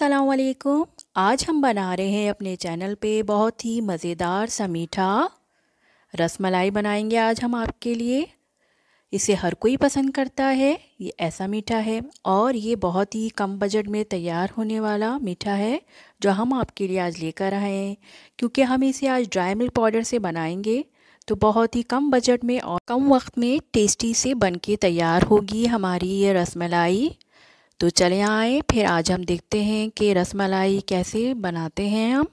असलकुम आज हम बना रहे हैं अपने चैनल पे बहुत ही मज़ेदार सा मीठा रसमलाई बनाएंगे आज हम आपके लिए इसे हर कोई पसंद करता है ये ऐसा मीठा है और ये बहुत ही कम बजट में तैयार होने वाला मीठा है जो हम आपके लिए आज लेकर आए हैं क्योंकि हम इसे आज ड्राई मिल्क पाउडर से बनाएंगे तो बहुत ही कम बजट में और कम वक्त में टेस्टी से बनके तैयार होगी हमारी ये रसमलाई तो चले आए फिर आज हम देखते हैं कि रसमलाई कैसे बनाते हैं हम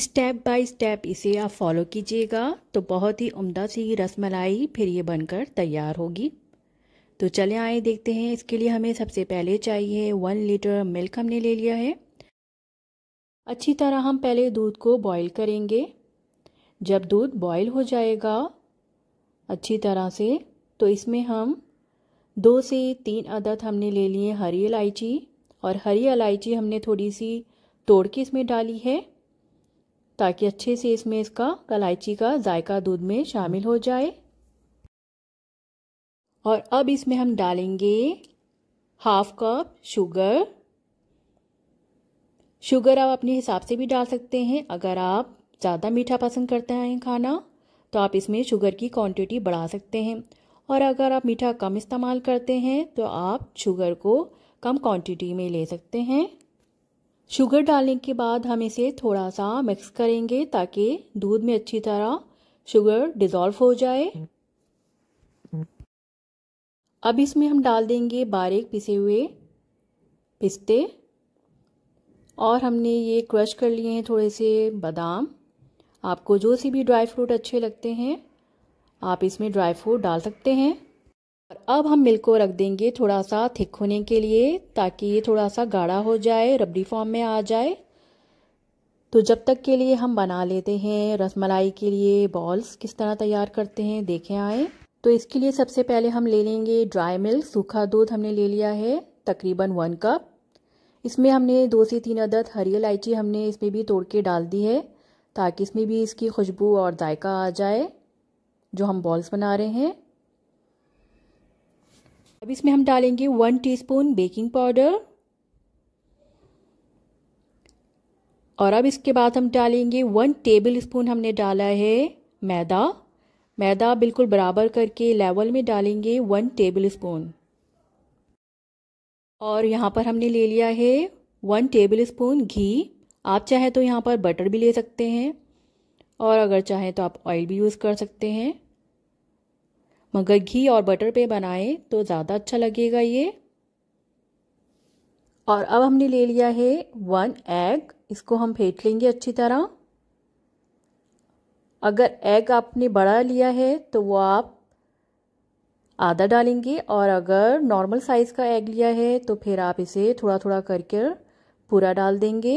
स्टेप बाय स्टेप इसे आप फॉलो कीजिएगा तो बहुत ही उम्दा सी रसमलाई फिर ये बनकर तैयार होगी तो चले आए देखते हैं इसके लिए हमें सबसे पहले चाहिए वन लीटर मिल्क हमने ले लिया है अच्छी तरह हम पहले दूध को बॉईल करेंगे जब दूध बॉईल हो जाएगा अच्छी तरह से तो इसमें हम दो से तीन अदद हमने ले लिए हरी इलायची और हरी इलायची हमने थोड़ी सी तोड़ के इसमें डाली है ताकि अच्छे से इसमें इसका इलायची का जायका दूध में शामिल हो जाए और अब इसमें हम डालेंगे हाफ कप शुगर शुगर आप अपने हिसाब से भी डाल सकते हैं अगर आप ज़्यादा मीठा पसंद करते हैं खाना तो आप इसमें शुगर की क्वांटिटी बढ़ा सकते हैं और अगर आप मीठा कम इस्तेमाल करते हैं तो आप शुगर को कम क्वांटिटी में ले सकते हैं शुगर डालने के बाद हम इसे थोड़ा सा मिक्स करेंगे ताकि दूध में अच्छी तरह शुगर डिज़ोल्व हो जाए अब इसमें हम डाल देंगे बारीक पिसे हुए पिस्ते और हमने ये क्रश कर लिए हैं थोड़े से बादाम आपको जो सी भी ड्राई फ्रूट अच्छे लगते हैं आप इसमें ड्राई फ्रूट डाल सकते हैं और अब हम मिल्क को रख देंगे थोड़ा सा थिक होने के लिए ताकि ये थोड़ा सा गाढ़ा हो जाए रबड़ी फॉर्म में आ जाए तो जब तक के लिए हम बना लेते हैं रसमलाई के लिए बॉल्स किस तरह तैयार करते हैं देखें आए तो इसके लिए सबसे पहले हम ले लेंगे ड्राई मिल्क सूखा दूध हमने ले लिया है तकरीबन वन कप इसमें हमने दो से तीन अदद हरी इलायची हमने इसमें भी तोड़ के डाल दी है ताकि इसमें भी इसकी खुशबू और जायका आ जाए जो हम बॉल्स बना रहे हैं अब इसमें हम डालेंगे वन टीस्पून बेकिंग पाउडर और अब इसके बाद हम डालेंगे वन टेबल स्पून हमने डाला है मैदा मैदा बिल्कुल बराबर करके लेवल में डालेंगे वन टेबल स्पून और यहाँ पर हमने ले लिया है वन टेबल स्पून घी आप चाहे तो यहाँ पर बटर भी ले सकते हैं और अगर चाहें तो आप ऑयल भी यूज़ कर सकते हैं मगर घी और बटर पे बनाएं तो ज़्यादा अच्छा लगेगा ये और अब हमने ले लिया है वन एग इसको हम फेंट लेंगे अच्छी तरह अगर एग आपने बड़ा लिया है तो वो आप आधा डालेंगे और अगर नॉर्मल साइज़ का एग लिया है तो फिर आप इसे थोड़ा थोड़ा करके पूरा डाल देंगे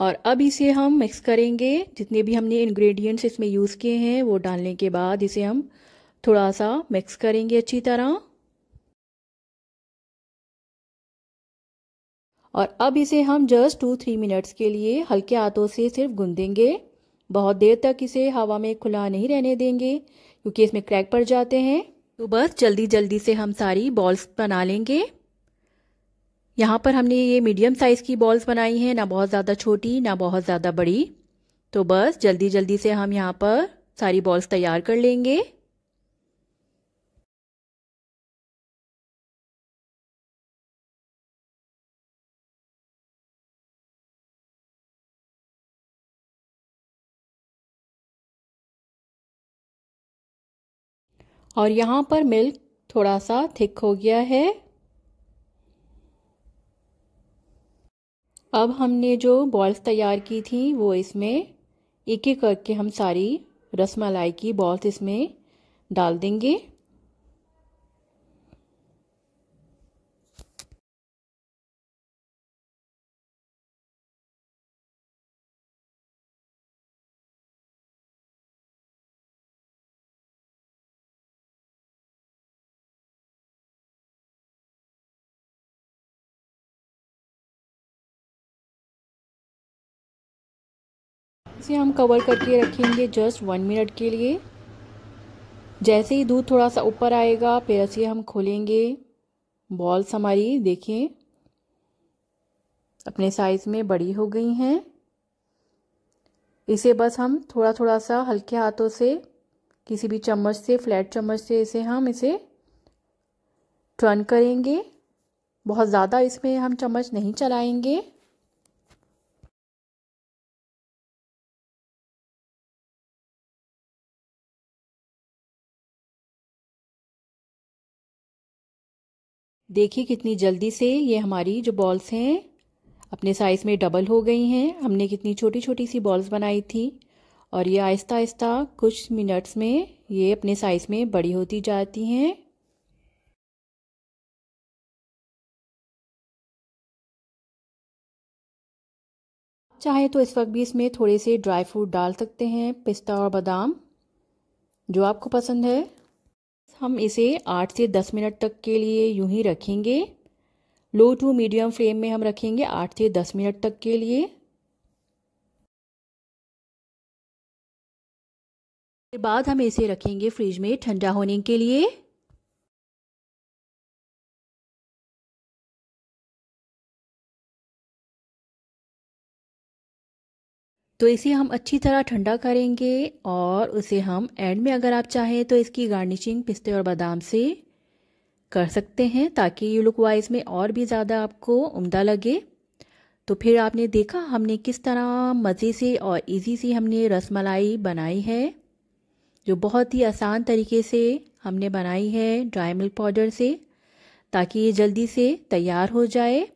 और अब इसे हम मिक्स करेंगे जितने भी हमने इंग्रेडिएंट्स इसमें यूज़ किए हैं वो डालने के बाद इसे हम थोड़ा सा मिक्स करेंगे अच्छी तरह और अब इसे हम जस्ट टू थ्री मिनट्स के लिए हल्के हाथों से सिर्फ गूंदेंगे बहुत देर तक इसे हवा में खुला नहीं रहने देंगे क्योंकि इसमें क्रैक पड़ जाते हैं तो बस जल्दी जल्दी से हम सारी बॉल्स बना लेंगे यहाँ पर हमने ये मीडियम साइज़ की बॉल्स बनाई हैं ना बहुत ज़्यादा छोटी ना बहुत ज़्यादा बड़ी तो बस जल्दी जल्दी से हम यहाँ पर सारी बॉल्स तैयार कर लेंगे और यहाँ पर मिल्क थोड़ा सा थिक हो गया है अब हमने जो बॉल्स तैयार की थी वो इसमें एक एक करके हम सारी रसमलाई की बॉल्स इसमें डाल देंगे इसे हम कवर करके रखेंगे जस्ट वन मिनट के लिए जैसे ही दूध थोड़ा सा ऊपर आएगा फिर ऐसे हम खोलेंगे बॉल्स हमारी देखिए अपने साइज़ में बड़ी हो गई हैं इसे बस हम थोड़ा थोड़ा सा हल्के हाथों से किसी भी चम्मच से फ्लैट चम्मच से इसे हम इसे टर्न करेंगे बहुत ज़्यादा इसमें हम चम्मच नहीं चलाएंगे देखिए कितनी जल्दी से ये हमारी जो बॉल्स हैं अपने साइज़ में डबल हो गई हैं हमने कितनी छोटी छोटी सी बॉल्स बनाई थी और ये आहिस्ता आहिस्ता कुछ मिनट्स में ये अपने साइज़ में बड़ी होती जाती हैं चाहे तो इस वक्त भी इसमें थोड़े से ड्राई फ्रूट डाल सकते हैं पिस्ता और बादाम जो आपको पसंद है हम इसे आठ से दस मिनट तक के लिए यूं ही रखेंगे लो टू मीडियम फ्लेम में हम रखेंगे आठ से दस मिनट तक के लिए बाद हम इसे रखेंगे फ्रिज में ठंडा होने के लिए तो इसे हम अच्छी तरह ठंडा करेंगे और उसे हम एंड में अगर आप चाहें तो इसकी गार्निशिंग पिस्ते और बादाम से कर सकते हैं ताकि ये लुक वाइज में और भी ज़्यादा आपको उम्दा लगे तो फिर आपने देखा हमने किस तरह मज़े से और इजी से हमने रसमलाई बनाई है जो बहुत ही आसान तरीके से हमने बनाई है ड्राई मिल्क पाउडर से ताकि ये जल्दी से तैयार हो जाए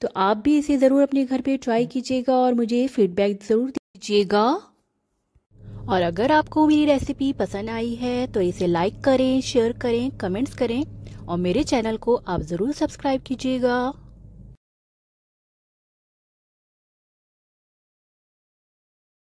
तो आप भी इसे ज़रूर अपने घर पे ट्राई हम्म। कीजिएगा और मुझे फीडबैक ज़रूर दीजिएगा और अगर आपको मेरी रेसिपी पसंद आई है तो इसे लाइक करें शेयर करें कमेंट्स करें और मेरे चैनल को आप ज़रूर सब्सक्राइब कीजिएगा